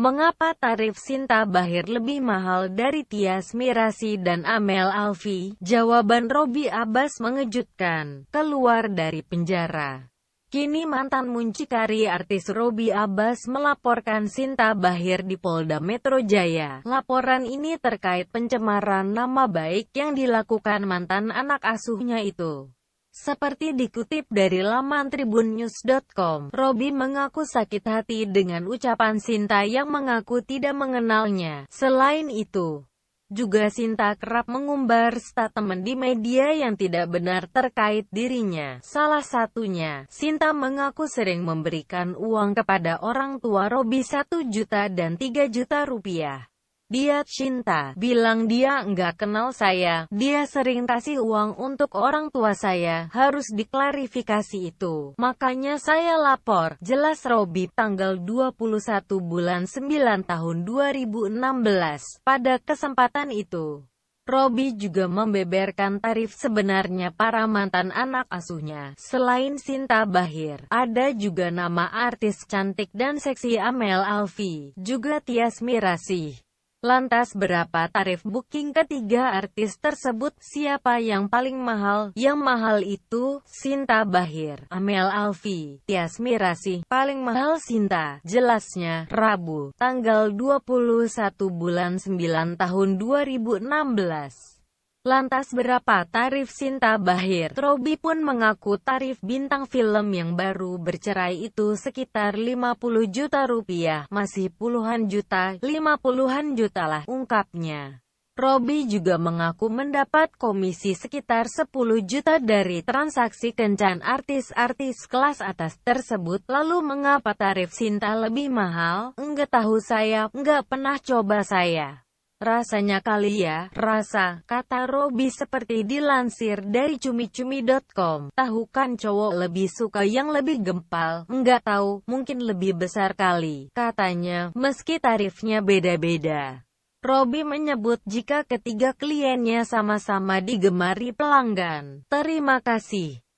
Mengapa tarif Sinta Bahir lebih mahal dari Tias Mirasi dan Amel Alfi? Jawaban Robi Abbas mengejutkan, keluar dari penjara. Kini mantan muncikari artis Robi Abbas melaporkan Sinta Bahir di Polda Metro Jaya. Laporan ini terkait pencemaran nama baik yang dilakukan mantan anak asuhnya itu. Seperti dikutip dari laman tribunnews.com, Robby mengaku sakit hati dengan ucapan Sinta yang mengaku tidak mengenalnya. Selain itu, juga Sinta kerap mengumbar statement di media yang tidak benar terkait dirinya. Salah satunya, Sinta mengaku sering memberikan uang kepada orang tua Robby 1 juta dan 3 juta rupiah. Dia cinta, bilang dia enggak kenal saya. Dia sering kasih uang untuk orang tua saya. Harus diklarifikasi itu. Makanya saya lapor. Jelas Robi tanggal 21 bulan 9 tahun 2016. Pada kesempatan itu, Robi juga membeberkan tarif sebenarnya para mantan anak asuhnya. Selain Sinta Bahir, ada juga nama artis cantik dan seksi Amel Alfi, juga Tias Mirasih. Lantas berapa tarif booking ketiga artis tersebut? Siapa yang paling mahal? Yang mahal itu, Sinta Bahir, Amel Alfi, Tias Mirasi. Paling mahal Sinta, jelasnya, Rabu, tanggal 21 bulan 9 tahun 2016. Lantas berapa tarif Sinta Bahir? Robi pun mengaku tarif bintang film yang baru bercerai itu sekitar 50 juta rupiah, masih puluhan juta, 50-an juta lah, ungkapnya. Robi juga mengaku mendapat komisi sekitar 10 juta dari transaksi kencan artis-artis kelas atas tersebut. Lalu mengapa tarif Sinta lebih mahal? Enggak tahu saya, enggak pernah coba saya. Rasanya kali ya, rasa, kata Robi seperti dilansir dari cumi-cumi.com. Tahu kan cowok lebih suka yang lebih gempal, Enggak tahu, mungkin lebih besar kali, katanya, meski tarifnya beda-beda. Robi menyebut jika ketiga kliennya sama-sama digemari pelanggan. Terima kasih.